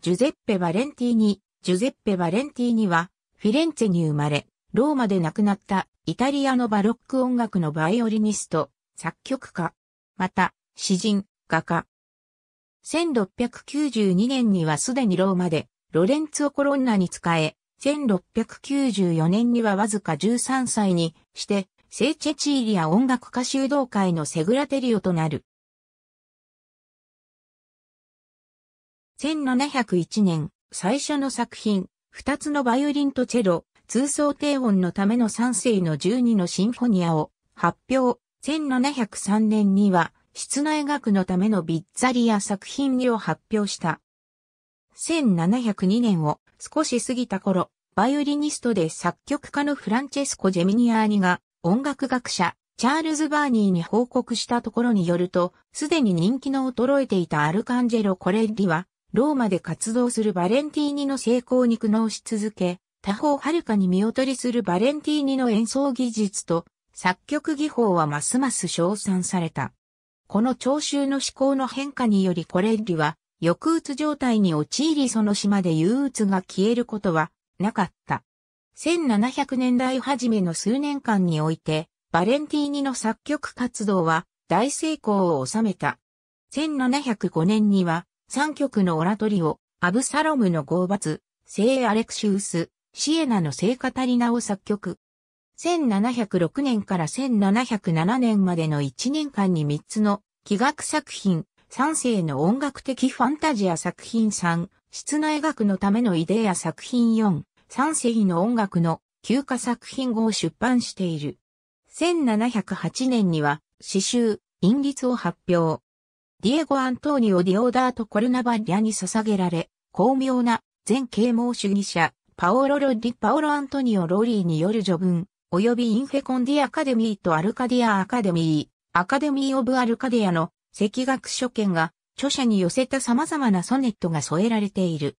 ジュゼッペ・バレンティーニ、ジュゼッペ・バレンティーニは、フィレンツェに生まれ、ローマで亡くなったイタリアのバロック音楽のバイオリニスト、作曲家、また、詩人、画家。1692年にはすでにローマで、ロレンツォ・コロンナに仕え、1694年にはわずか13歳にして、聖チェチーリア音楽家修道会のセグラテリオとなる。1701年、最初の作品、二つのバイオリンとチェロ、通奏低音のための三世の12のシンフォニアを発表。1703年には、室内楽のためのビッツァリア作品を発表した。1702年を少し過ぎた頃、バイオリニストで作曲家のフランチェスコ・ジェミニアーニが音楽学者チャールズ・バーニーに報告したところによると、すでに人気の衰えていたアルカンジェロ・コレッリはローマで活動するバレンティーニの成功に苦悩し続け、他方はるかに見劣りするバレンティーニの演奏技術と作曲技法はますます称賛された。この聴衆の思考の変化によりコレッリは抑うつ状態に陥りその島で憂鬱が消えることはなかった。1700年代初めの数年間において、バレンティーニの作曲活動は大成功を収めた。1705年には三曲のオラトリオ、アブサロムの豪罰、聖アレクシウス、シエナの聖カタリナを作曲。1706年から1707年までの1年間に3つの器楽作品、三世の音楽的ファンタジア作品3、室内学のためのイデア作品4、三世の音楽の休暇作品5を出版している。1708年には詩集、陰律を発表。ディエゴ・アントーニオ・ディオダート・コルナバリアに捧げられ、巧妙な前啓蒙主義者、パオロ・ロディ・パオロ・アントニオ・ローリーによる序文、及びインフェコンディ・アカデミーとアルカディア・アカデミー、アカデミー・オブ・アルカディアの赤学書券が著者に寄せた様々なソネットが添えられている。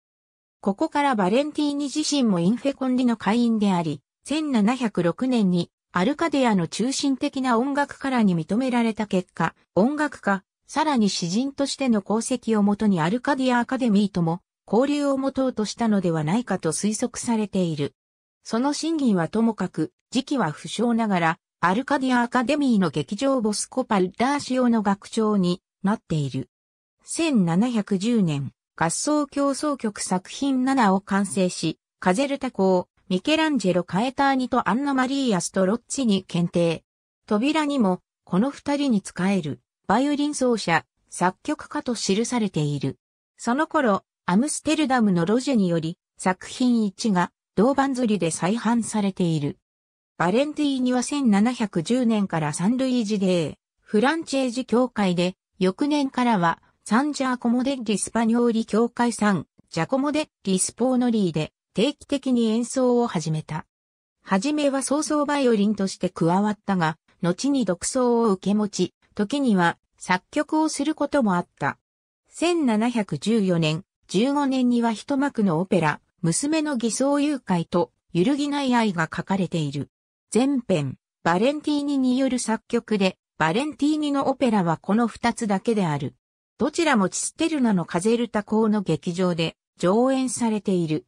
ここからバレンティーニ自身もインフェコンディの会員であり、1706年にアルカディアの中心的な音楽からに認められた結果、音楽家、さらに詩人としての功績をもとにアルカディア・アカデミーとも交流を持とうとしたのではないかと推測されている。その真偽はともかく、時期は不詳ながら、アルカディア・アカデミーの劇場ボスコ・パルダーシオの学長になっている。1710年、合奏競争曲作品7を完成し、カゼルタをミケランジェロ・カエターニとアンナ・マリーア・ストロッチに検定。扉にも、この二人に使える。バイオリン奏者、作曲家と記されている。その頃、アムステルダムのロジェにより、作品1が銅版釣りで再販されている。バレンティーニは1710年からサンルイージデー、フランチェージ協会で、翌年からは、サンジャーコモデッリスパニョーリ協会さん、ジャコモデッリスポーノリーで、定期的に演奏を始めた。はじめは早々バイオリンとして加わったが、後に独奏を受け持ち、時には作曲をすることもあった。1714年、15年には一幕のオペラ、娘の偽装誘拐と揺るぎない愛が書かれている。前編、バレンティーニによる作曲で、バレンティーニのオペラはこの二つだけである。どちらもチステルナのカゼルタ校の劇場で上演されている。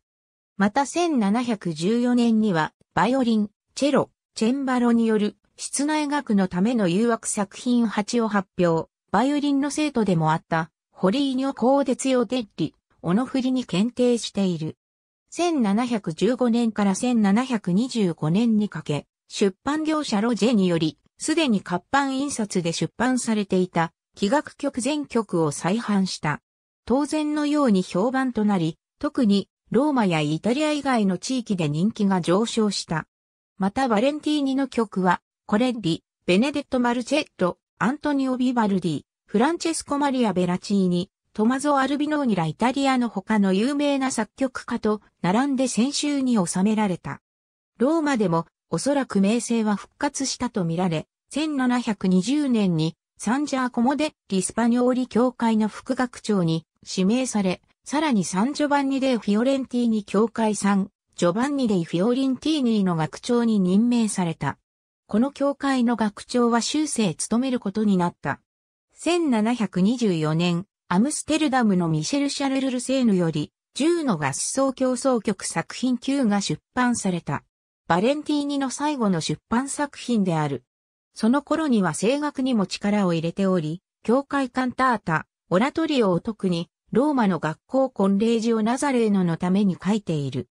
また1714年には、バイオリン、チェロ、チェンバロによる室内学のための誘惑作品8を発表、バイオリンの生徒でもあった、ホリーニョ・コーデツヨ・デッリ、オノフリに検定している。1715年から1725年にかけ、出版業者ロジェにより、すでに活版印刷で出版されていた、器楽曲全曲を再版した。当然のように評判となり、特にローマやイタリア以外の地域で人気が上昇した。またバレンティーニの曲はコレッリ、ベネデット・マルチェット、アントニオ・ビバルディ、フランチェスコ・マリア・ベラチーニ、トマゾ・アルビノーニラ・イタリアの他の有名な作曲家と並んで先週に収められた。ローマでもおそらく名声は復活したとみられ、1720年にサンジャー・コモデ・リスパニオーリ教会の副学長に指名され、さらにサンジョバンニ・デ・フィオレンティーニ教会さん、ジョバンニ・デ・フィオリンティーニの学長に任命された。この教会の学長は修正務めることになった。1724年、アムステルダムのミシェル・シャルル・ルセーヌより、10の合奏競争曲作品9が出版された。バレンティーニの最後の出版作品である。その頃には声楽にも力を入れており、教会カンタータ、オラトリオを特に、ローマの学校コンレージオナザレーノのために書いている。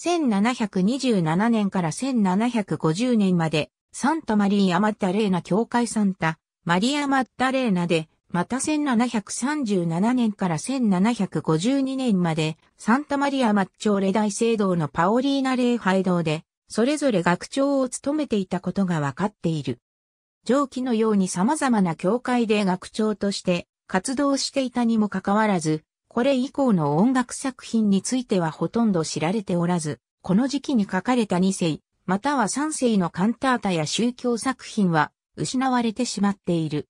1727年から1750年までサンタマリーア・マッタレーナ教会サンタ、マリア・マッタレーナで、また1737年から1752年まで、サンタマリア・マッチョーレ大聖堂のパオリーナ礼拝堂で、それぞれ学長を務めていたことがわかっている。上記のように様々な教会で学長として活動していたにもかかわらず、これ以降の音楽作品についてはほとんど知られておらず、この時期に書かれた2世、または三世のカンタータや宗教作品は失われてしまっている。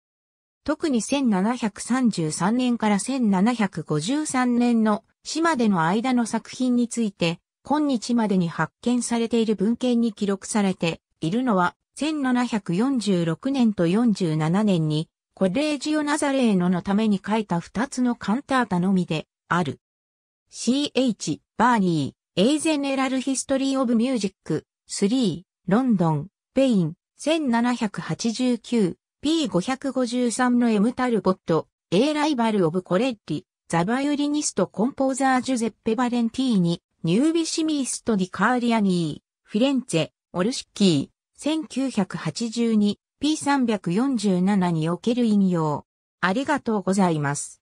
特に1733年から1753年の死までの間の作品について、今日までに発見されている文献に記録されているのは、1746年と47年に、コレージオナザレーノのために書いた二つのカンタータのみである。C.H. バーニー、A General History of Music 3、ロンドン、ペイン、1789、P553 の M タルボット、A ライバルオブコレッリ、ザバイオリニストコンポーザージュゼッペ・バレンティーニ、ニュービシミースト・ディ・カーリアニー、フィレンツェ、オルシッキー、1982、P347 における引用。ありがとうございます。